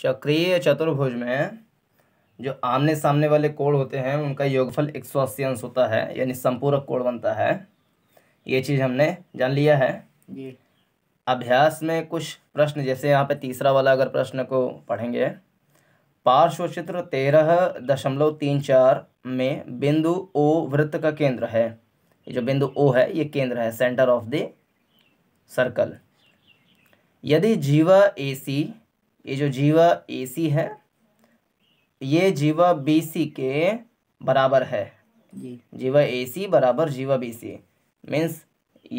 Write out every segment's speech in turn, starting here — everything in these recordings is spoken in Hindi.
चक्रीय चतुर्भुज में जो आमने सामने वाले कोण होते हैं उनका योगफल एक सौ अस्सी अंश होता है यानी संपूरक कोण बनता है ये चीज़ हमने जान लिया है अभ्यास में कुछ प्रश्न जैसे यहाँ पे तीसरा वाला अगर प्रश्न को पढ़ेंगे पार्श्व चित्र तेरह दशमलव तीन चार में बिंदु ओ वृत्त का केंद्र है ये जो बिंदु ओ है ये केंद्र है सेंटर ऑफ द सर्कल यदि जीवा ए सी ये जो जीवा ए सी है ये जीवा बी सी के बराबर है जीवा ए सी बराबर जीवा बी सी मीन्स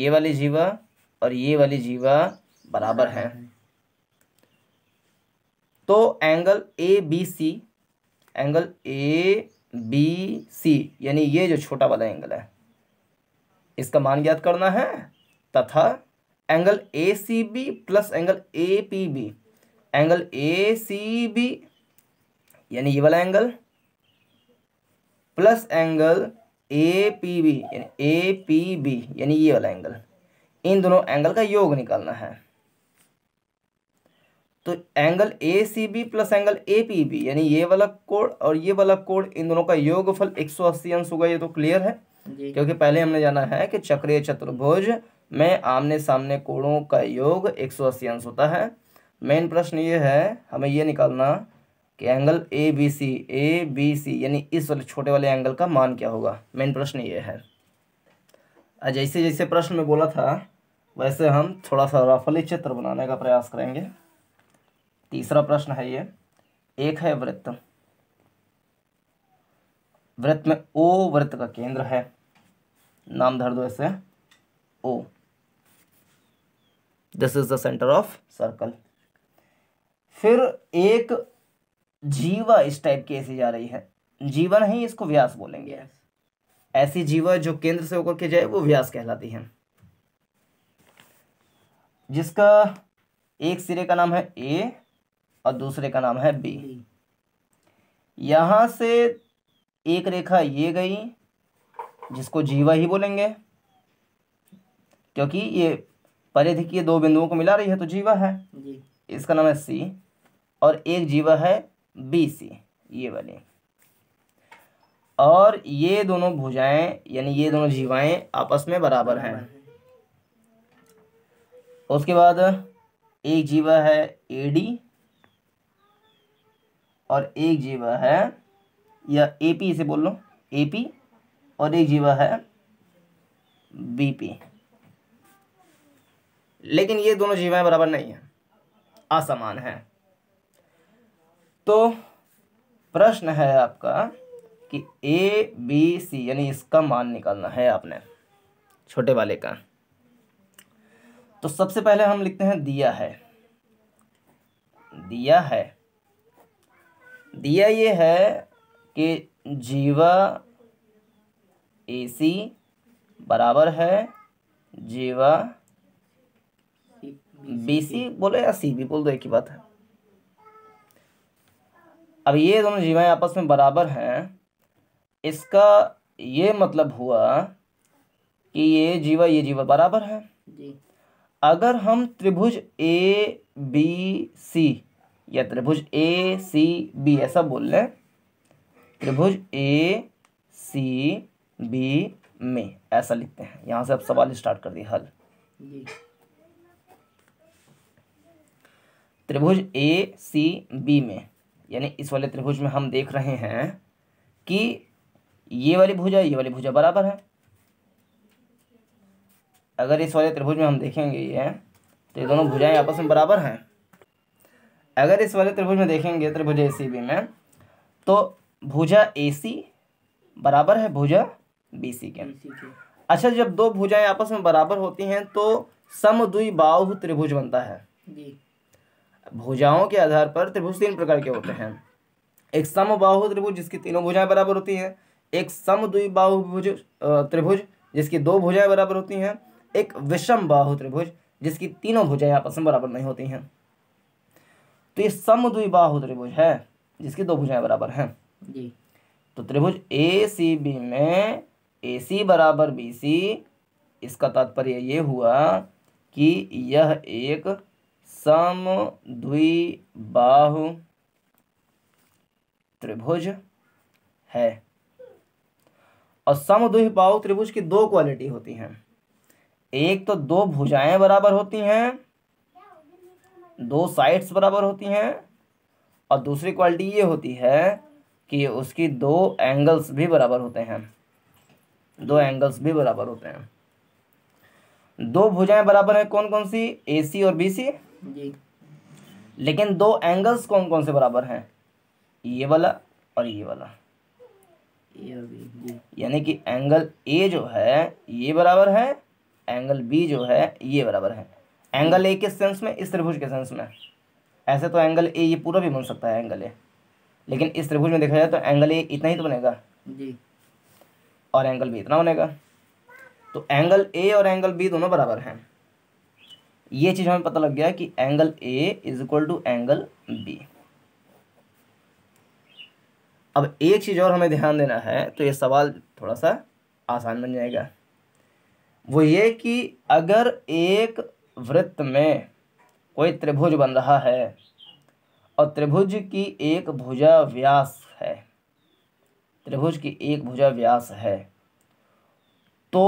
ये वाली जीवा और ये वाली जीवा बराबर है तो angle A B C angle A B C यानी ये जो छोटा वाला एंगल है इसका मान ज्ञात करना है तथा angle A C B plus angle A P B angle A C B यानी ये वाला angle plus angle A P B यानी ए पी बी यानी ये वाला एंगल इन दोनों एंगल का योग निकालना है तो angle A C B plus angle A P B यानी ये वाला कोण और ये वाला कोण इन दोनों का योगफल अस्सी अंश होगा ये तो क्लियर है क्योंकि पहले हमने जाना है कि चक्रीय चतुर्भुज में आमने सामने कोणों का योग एक सौ अस्सी अंश होता है मेन प्रश्न ये है हमें ये निकालना कि angle A B C A B C यानी इस वाले छोटे वाले एंगल का मान क्या होगा मेन प्रश्न ये है जैसे जैसे प्रश्न में बोला था वैसे हम थोड़ा सा राफली चित्र बनाने का प्रयास करेंगे तीसरा प्रश्न है ये एक है वृत्त वृत्त में ओ वृत्त का केंद्र है नाम धर दो ऐसे O this is the centre of circle फिर एक जीवा इस टाइप की ऐसी जा रही है जीवा नहीं इसको व्यास बोलेंगे ऐसी जीवा जो केंद्र से होकर के जाए वो व्यास कहलाती है जिसका एक सिरे का नाम है ए और दूसरे का नाम है बी यहां से एक रेखा ये गई जिसको जीवा ही बोलेंगे क्योंकि ये परिधि के दो बिंदुओं को मिला रही है तो जीवा है जी। इसका नाम है सी और एक जीवा है बी सी ये वाली और ये दोनों भुजाएं यानी ये दोनों जीवाएं आपस में बराबर हैं उसके बाद एक जीवा है ए डी और एक जीवा है या ए पी इसे बोल लो ए पी और एक जीवा है बी पी लेकिन ये दोनों जीवाएं बराबर नहीं हैं असमान हैं तो प्रश्न है आपका कि ए बी सी यानी इसका मान निकालना है आपने छोटे वाले का तो सबसे पहले हम लिखते हैं दिया है दिया है दिया ये है कि जीवा ए सी बराबर है जीवा बी सी बोलो या सी भी बोल दो एक ही बात है अब ये दोनों जीवाएं आपस में बराबर हैं इसका ये मतलब हुआ कि ये जीवा ये जीवा बराबर है जी। अगर हम त्रिभुज ए बी सी या त्रिभुज ए सी बी ऐसा बोल लें त्रिभुज ए सी बी में ऐसा लिखते हैं यहां से अब सवाल स्टार्ट कर दिए हल त्रिभुज ए सी बी में यानी इस वाले त्रिभुज में हम देख रहे हैं कि ये वाली भुजा ये वाली भुजा बराबर है अगर इस वाले त्रिभुज में हम देखेंगे ये तो ये दोनों भुजाएं आपस में बराबर हैं अगर इस वाले त्रिभुज में देखेंगे त्रिभुज ए सी बी में तो भुजा ए सी बराबर है भुजा बी सी के अच्छा जब दो भुजाएं आपस में बराबर होती हैं तो समद्विबाहु त्रिभुज बनता है भुजाओं के आधार पर त्रिभुज तीन प्रकार के होते हैं एक समबाहु त्रिभुज जिसकी तीनों भुजाएं बराबर होती हैं एक सम द्विबाहु भुज त्रिभुज जिसकी दो भुजाएं बराबर होती हैं एक विषम बाहु त्रिभुज जिसकी तीनों भुजाएं आपस में बराबर नहीं होती हैं तो ये सम द्विबाहु त्रिभुज है जिसकी दो भुजाएं बराबर हैं जी तो त्रिभुज ए सी बी में ए सी बराबर बी सी इसका तात्पर्य ये हुआ कि यह एक सम बाहु त्रिभुज है और सम बाहु त्रिभुज की दो क्वालिटी होती हैं एक तो दो भुजाएं बराबर होती हैं दो साइड्स बराबर होती हैं और दूसरी क्वालिटी ये होती है कि उसकी दो एंगल्स भी बराबर होते हैं दो एंगल्स भी बराबर होते हैं दो भुजाएं बराबर हैं कौन कौन सी ए सी और बी सी जी लेकिन दो एंगल्स कौन कौन से बराबर हैं ये वाला और ये वाला यानी कि एंगल ए जो है ये बराबर है एंगल बी जो है ये बराबर है एंगल ए किस सेंस में इस त्रिभुज के सेंस में ऐसे तो एंगल ए ये पूरा भी बन सकता है एंगल ए लेकिन इस त्रिभुज में देखा जाए तो एंगल ए इतना ही तो बनेगा जी और एंगल बी इतना बनेगा तो एंगल ए और एंगल बी दोनों बराबर हैं ये चीज़ हमें पता लग गया कि angle A is equal to angle B अब एक चीज़ और हमें ध्यान देना है तो ये सवाल थोड़ा सा आसान बन जाएगा वो ये कि अगर एक वृत्त में कोई त्रिभुज बन रहा है और त्रिभुज की एक भुजा व्यास है त्रिभुज की एक भुजा व्यास है तो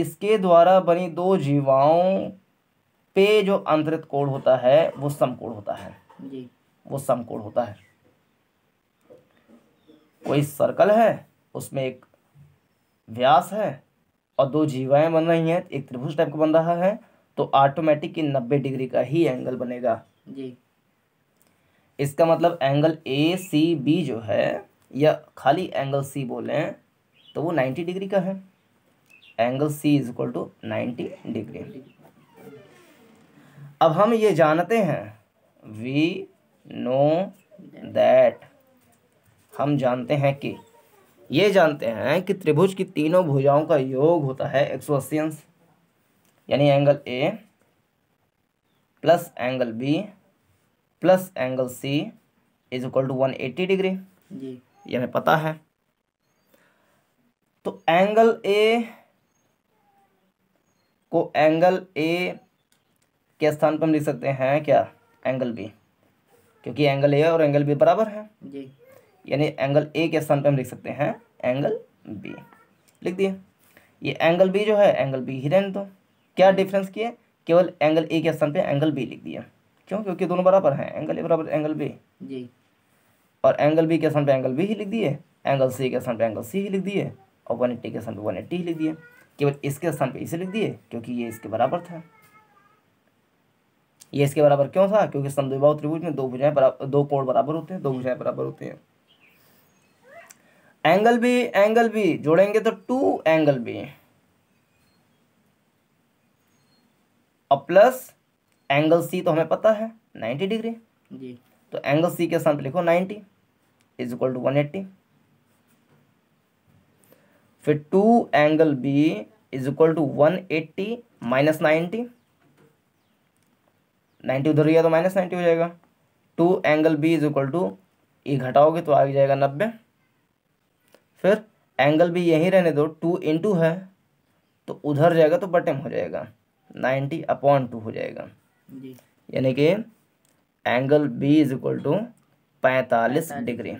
इसके द्वारा बनी दो जीवाओं पे जो अंतरित कोण होता है वो समकोण होता है जी वो समकोण होता है कोई सर्कल है उसमें एक व्यास है और दो जीवाएं बन रही हैं एक त्रिभुज टाइप का बन रहा है तो ऑटोमेटिक इन नब्बे डिग्री का ही एंगल बनेगा जी इसका मतलब एंगल ए सी बी जो है या खाली एंगल सी बोलें तो वो नाइन्टी डिग्री का है angle C is equal to ninety degree अब हम ये जानते हैं वी नो दैट हम जानते हैं कि ये जानते हैं कि त्रिभुज की तीनों भुजाओं का योग होता है एक सौ अस्सी अंश यानी angle A plus angle B plus angle C is equal to one eighty degree जी ये हमें पता है तो एंगल ए को एंगल ए के स्थान पर हम लिख सकते हैं क्या एंगल बी क्योंकि एंगल ए और एंगल बी बराबर है जी यानी एंगल ए के स्थान पर हम लिख सकते हैं एंगल बी लिख दिए ये एंगल बी जो है एंगल बी ही रहने दो क्या डिफरेंस किए केवल एंगल ए के स्थान पे एंगल बी लिख दिया क्यों क्योंकि दोनों बराबर हैं एंगल ए बराबर एंगल बी जी और एंगल बी के स्थान पे एंगल बी ही लिख दिए एंगल सी के स्थान पे एंगल सी ही लिख दिए और वन एट्टी के स्थान पे वन एट्टी ही लिख दिए केवल इसके स्थान पे इसे लिख दिए क्योंकि ये इसके बराबर था ये इसके बराबर क्यों था क्योंकि समद्विभाव त्रिभुज में दो भुजाएं बराबर दो कोण बराबर होते हैं दो भुजाएं बराबर होते हैं एंगल भी एंगल भी जोड़ेंगे तो टू एंगल भी और प्लस एंगल सी तो हमें पता है नाइन्टी डिग्री जी तो एंगल सी के साथ लिखो ninety is equal to one eighty फिर two angle B is equal to one eighty minus ninety ninety उधर गया तो माइनस नाइन्टी हो जाएगा two angle B is equal to A घटाओगे तो आ जाएगा नब्बे फिर एंगल बी यहीं रहने दो टू टू है तो उधर जाएगा तो बटम हो जाएगा नाइन्टी अपॉन टू हो जाएगा यानी कि angle B is equal to पैंतालीस डिग्री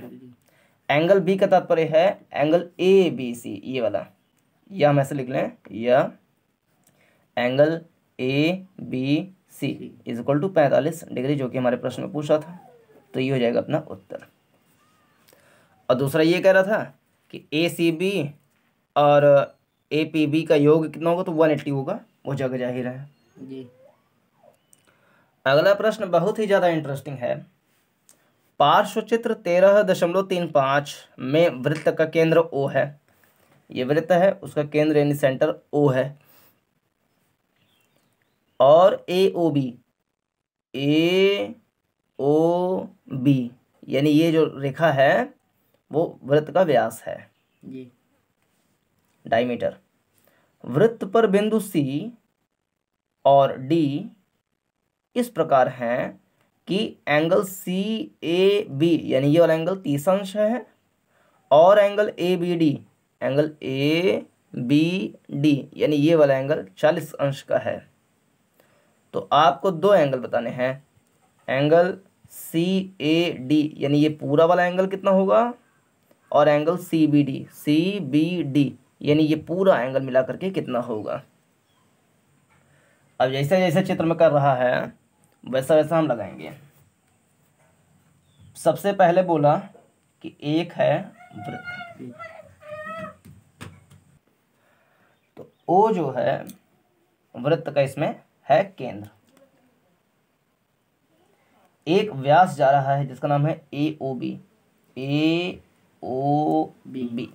एंगल बी का तात्पर्य है एंगल ए बी सी ये वाला यह हम ऐसे लिख लें यह angle A B C is equal to पैंतालीस डिग्री जो कि हमारे प्रश्न में पूछा था तो ये हो जाएगा अपना उत्तर और दूसरा ये कह रहा था कि ए सी बी और ए पी बी का योग कितना होगा तो वन एट्टी होगा वो जग जाहिर है जी अगला प्रश्न बहुत ही ज़्यादा इंटरेस्टिंग है पार्श्व चित्र तेरह दशमलव तीन पाँच में वृत्त का केंद्र ओ है ये वृत्त है उसका केंद्र यानी सेंटर ओ है और ए O B A O B यानी ये जो रेखा है वो वृत्त का व्यास है ये डायमीटर वृत्त पर बिंदु सी और डी इस प्रकार हैं कि एंगल सी ए बी यानी ये वाला एंगल तीस अंश है और angle A B D angle A B D यानी ये वाला एंगल चालीस अंश का है तो आपको दो एंगल बताने हैं एंगल सी ए डी यानी ये पूरा वाला एंगल कितना होगा और angle C B D C B D यानी ये पूरा एंगल मिला करके कितना होगा अब जैसे जैसे चित्र में कर रहा है वैसा वैसा हम लगाएंगे सबसे पहले बोला कि एक है वृत्त तो ओ जो है वृत्त का इसमें है केंद्र एक व्यास जा रहा है जिसका नाम है A O B A O B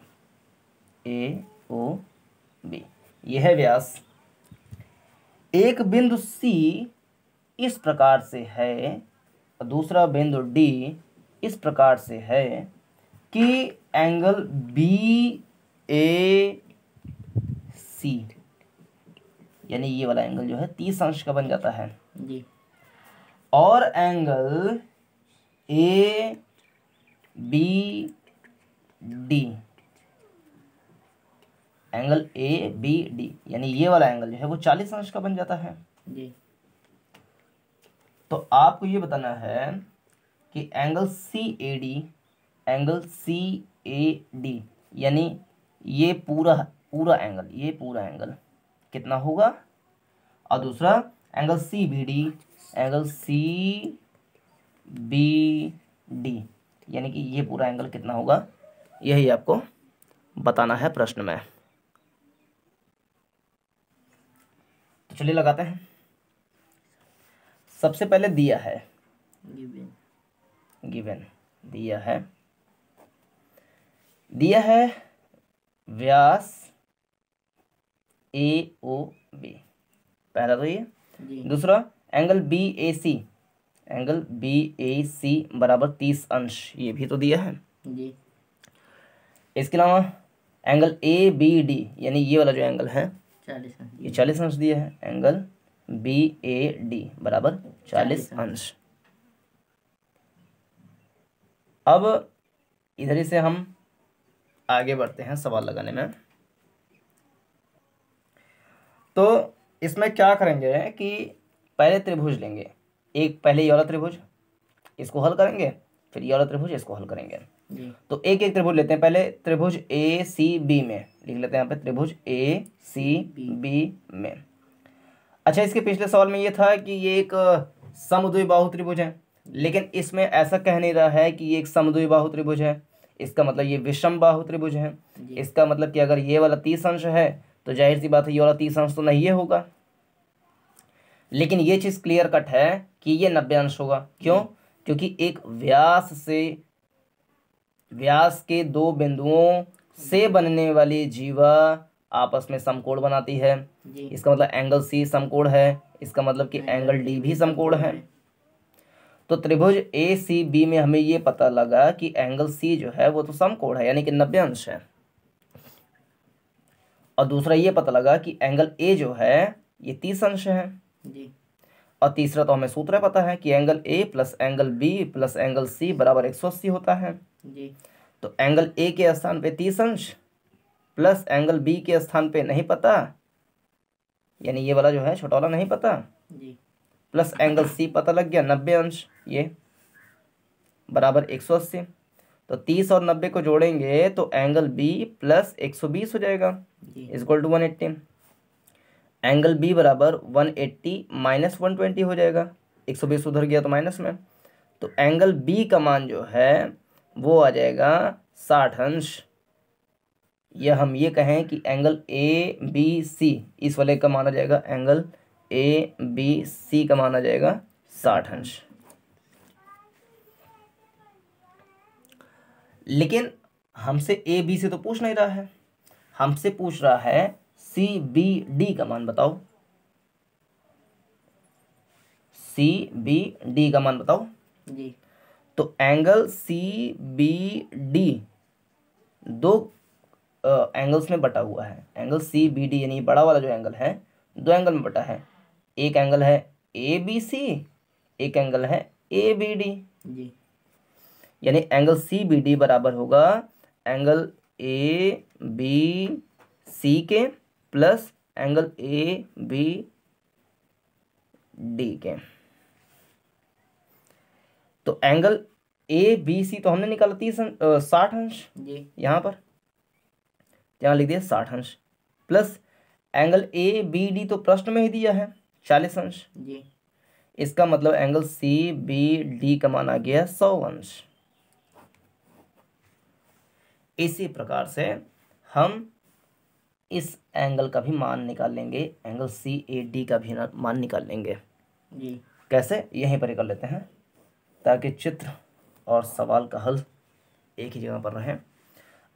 A O B यह है व्यास एक बिंदु सी इस प्रकार से है और दूसरा बिंदु डी इस प्रकार से है कि एंगल बी ए सी यानी ये वाला एंगल जो है तीस अंश का बन जाता है जी और angle A B D angle A B D यानी ये वाला एंगल जो है वो चालीस अंश का बन जाता है जी तो आपको ये बताना है कि angle C A D angle C A D यानी ये पूरा पूरा एंगल ये पूरा एंगल कितना होगा और दूसरा angle C B D angle C B D यानी कि ये पूरा एंगल कितना होगा यही आपको बताना है प्रश्न में तो चलिए लगाते हैं सबसे पहले दिया है गिवन गिवन दिया है दिया है व्यास ए ओ बी पहला तो ये दूसरा angle B A C angle B A C बराबर तीस अंश ये भी तो दिया है जी इसके अलावा एंगल ए बी डी यानी ये वाला जो एंगल है चालीस ये चालीस अंश दिया है एंगल बी ए डी बराबर चालीस अंश अब इधर से हम आगे बढ़ते हैं सवाल लगाने में तो इसमें क्या करेंगे कि पहले त्रिभुज लेंगे एक पहले ये वाला त्रिभुज इसको हल करेंगे फिर ये वाला त्रिभुज इसको हल करेंगे तो एक एक त्रिभुज लेते हैं पहले त्रिभुज ए सी बी में लिख लेते हैं यहाँ पे त्रिभुज ए सी बी में अच्छा इसके पिछले सवाल में ये था कि ये एक समुद्वी बाहु त्रिभुज है लेकिन इसमें ऐसा कह नहीं रहा है कि ये एक समुद्वी बाहु त्रिभुज है इसका मतलब ये विषम बाहु त्रिभुज है इसका मतलब कि अगर ये वाला तीस अंश है तो जाहिर सी बात है ये वाला तीस अंश तो नहीं होगा लेकिन ये चीज़ क्लियर कट है कि ये नब्बे अंश होगा क्यों हम्म। क्योंकि एक व्यास से व्यास के दो बिंदुओं से हम्म। बनने वाली जीवा आपस में समकोण बनाती है इसका मतलब एंगल सी समकोण है इसका मतलब कि एंगल डी भी समकोण है तो त्रिभुज ए सी बी में हमें ये पता लगा कि एंगल सी जो है वो तो समकोण है यानी कि नब्बे अंश है और दूसरा ये पता लगा कि एंगल ए जो है ये तीस अंश है और तीसरा तो हमें सूत्र पता है कि angle A plus angle B plus angle C बराबर एक सौ अस्सी होता है जी तो एंगल ए के स्थान पे तीस अंश प्लस एंगल बी के स्थान पे नहीं पता यानी ये वाला जो है छोटा वाला नहीं पता जी प्लस एंगल सी पता लग गया नब्बे अंश ये बराबर एक सौ अस्सी तो तीस और नब्बे को जोड़ेंगे तो एंगल बी प्लस एक सौ बीस हो जाएगा is equal to one eighty angle B बराबर one eighty minus one twenty हो जाएगा एक सौ बीस उधर गया तो माइनस में तो एंगल बी का मान जो है वो आ जाएगा साठ अंश या हम ये कहें कि एंगल ए बी सी इस वाले का माना जाएगा एंगल ए बी सी का माना जाएगा साठ अंश लेकिन हमसे ए बी से तो पूछ नहीं रहा है हमसे पूछ रहा है सी बी डी का मान बताओ सी बी डी का मान बताओ जी तो एंगल सी बी डी दो एंगल्स में बटा हुआ है एंगल सी बी डी यानी बड़ा वाला जो एंगल है दो एंगल में बटा है एक एंगल है ए बी सी एक एंगल है ए बी डी जी यानी एंगल सी बी डी बराबर होगा एंगल ए बी सी के plus angle A B D के तो एंगल ए बी सी तो हमने निकाला तीस साठ अंश जी यहाँ पर यहां लिख दिया साठ अंश plus angle A B D तो प्रश्न में ही दिया है चालीस अंश जी इसका मतलब एंगल सी बी डी का माना गया सौ अंश इसी प्रकार से हम इस एंगल का भी मान निकाल लेंगे एंगल सी ए डी का भी मान निकाल लेंगे जी कैसे यहीं पर कर लेते हैं ताकि चित्र और सवाल का हल एक ही जगह पर रहे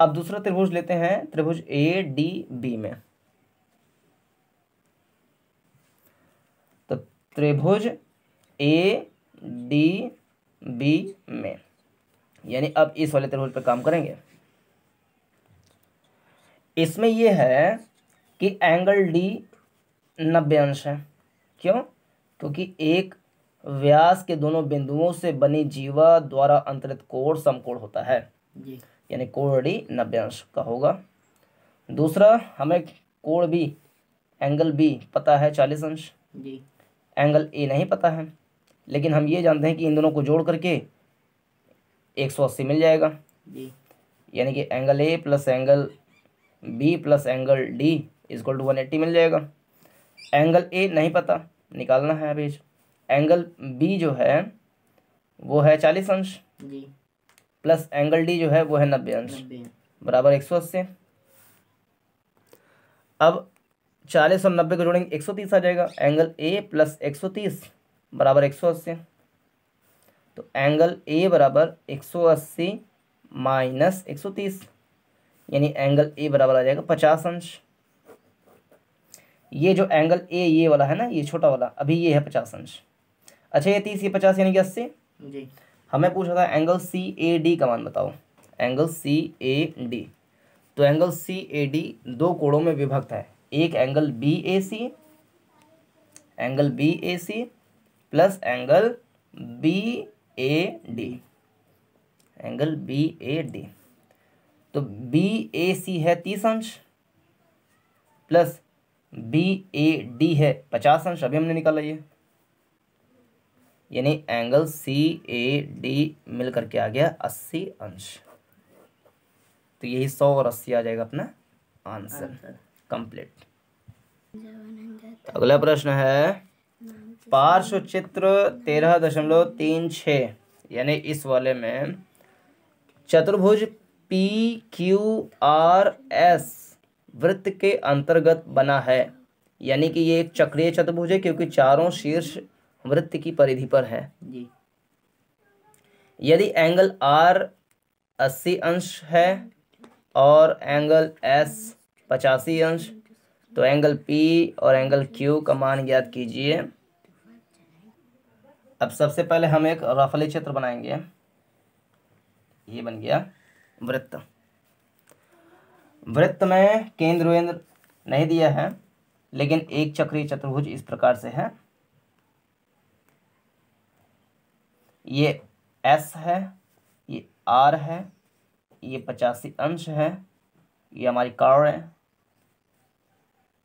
अब दूसरा त्रिभुज लेते हैं त्रिभुज ए डी बी में तो त्रिभुज ए डी बी में यानी अब इस वाले त्रिभुज पर काम करेंगे इसमें यह है कि एंगल डी नब्बे अंश है क्यों क्योंकि एक व्यास के दोनों बिंदुओं से बनी जीवा द्वारा अंतरित कोण समकोण होता है यानी कोण डी नब्बे अंश का होगा दूसरा हमें कोण बी एंगल बी पता है चालीस अंश एंगल ए नहीं पता है लेकिन हम ये जानते हैं कि इन दोनों को जोड़ करके एक सौ अस्सी मिल जाएगा यानी कि angle A plus angle B plus angle D is equal to one eighty मिल जाएगा एंगल ए नहीं पता निकालना है अभी एंगल बी जो है वो है चालीस अंश प्लस एंगल डी जो है वो है नब्बे अंश बराबर एक सौ अस्सी अब चालीस और नब्बे को जोड़ेंगे एक सौ तीस आ जाएगा एंगल ए प्लस एक सौ तीस बराबर एक सौ अस्सी तो एंगल ए बराबर एक सौ अस्सी माइनस एक सौ तीस यानी एंगल ए बराबर आ जाएगा पचास अंश ये जो एंगल ए ये वाला है ना ये छोटा वाला अभी ये है पचास अंश अच्छा ये तीस ये पचास यानी कि अस्सी जी हमें पूछा था एंगल सी ए डी का मान बताओ एंगल सी ए डी तो एंगल सी ए डी दो कोड़ों में विभक्त है एक angle B A C angle B A C plus angle B A D angle B A D तो बी ए सी है तीस अंश प्लस बी ए डी है पचास अंश अभी हमने निकाला ये यानी एंगल सी ए डी मिल करके आ गया अस्सी अंश तो यही सौ और अस्सी आ जाएगा अपना आंसर कंप्लीट अगला प्रश्न है पार्श्व चित्र तेरह दशमलव तीन छ यानी इस वाले में चतुर्भुज पी क्यू आर एस वृत्त के अंतर्गत बना है यानी कि ये एक चक्रीय चतुर्भुज है क्योंकि चारों शीर्ष वृत्त की परिधि पर है जी यदि एंगल आर अस्सी अंश है और एंगल एस पचासी अंश तो एंगल पी और एंगल क्यू का मान ज्ञात कीजिए अब सबसे पहले हम एक रफली चित्र बनाएंगे ये बन गया वृत्त वृत्त में केंद्र वेंद्र नहीं दिया है लेकिन एक चक्रीय चतुर्भुज इस प्रकार से है ये एस है ये आर है ये पचासी अंश है ये हमारी कार है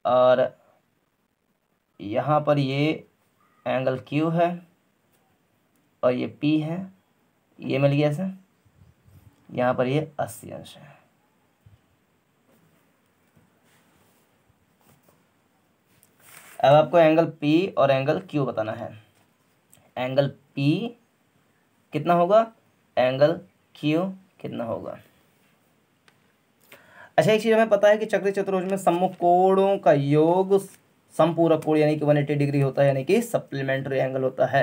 और यहाँ पर ये एंगल क्यू है और ये पी है ये मिल गया सर यहां पर ये अस्सी अंश है अब आपको एंगल पी और एंगल क्यू बताना है एंगल पी कितना होगा एंगल क्यू कितना होगा अच्छा एक चीज़ हमें पता है कि चक्री चतुर्भुज में कोणों का योग संपूरक कोण यानी कि वन एटी डिग्री होता है यानी कि सप्लीमेंट्री एंगल होता है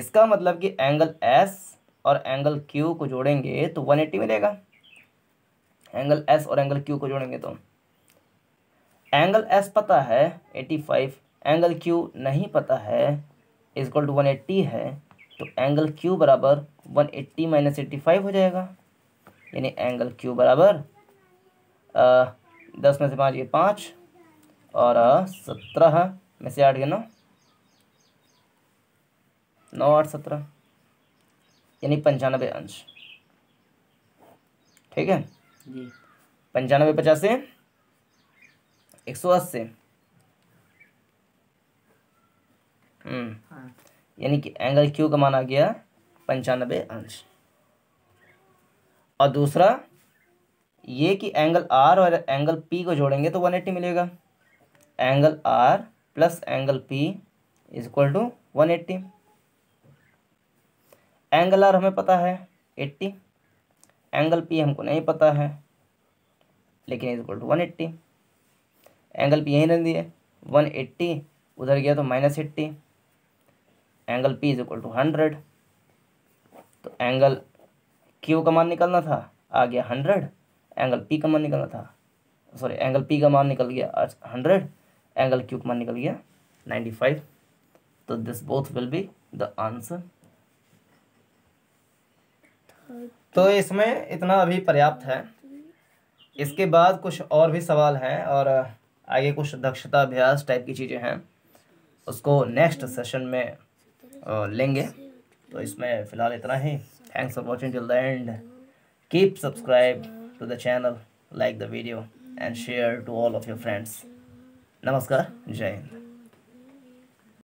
इसका मतलब कि एंगल एस और एंगल क्यू को जोड़ेंगे तो वन एट्टी मिलेगा एंगल एस और एंगल क्यू को जोड़ेंगे तो एंगल एस पता है एटी फाइव एंगल क्यू नहीं पता है इजक्ल टू वन एट्टी है तो एंगल क्यू बराबर one eighty minus eighty five हो जाएगा यानी एंगल क्यू बराबर दस में से पाँच ये पाँच और सत्रह में से आठ गए नौ नौ आठ सत्रह यानी पंचानबे अंश ठीक है जी पंचानबे पचास से एक सौ अस्सी हम्म। हाँ। यानी कि एंगल क्यू का माना गया पंचानबे अंश और दूसरा ये कि एंगल आर और एंगल पी को जोड़ेंगे तो वन एट्टी मिलेगा angle R plus angle P is equal to one eighty angle R हमें पता है एट्टी एंगल पी हमको नहीं पता है लेकिन is equal to one eighty angle P यहीं रहने दिए वन एट्टी उधर गया तो minus eighty angle P is equal to hundred तो एंगल क्यू का मान निकलना था आ गया हंड्रेड एंगल पी का मान निकलना था सॉरी एंगल पी का मान निकल गया आज हंड्रेड एंगल क्यू का मान निकल गया नाइन्टी फाइव तो this both will be the answer तो इसमें इतना अभी पर्याप्त है इसके बाद कुछ और भी सवाल हैं और आगे कुछ दक्षता अभ्यास टाइप की चीज़ें हैं उसको नेक्स्ट सेशन में लेंगे तो इसमें फ़िलहाल इतना ही thanks for watching till the end keep subscribe to the channel like the video and share to all of your friends नमस्कार जय हिंद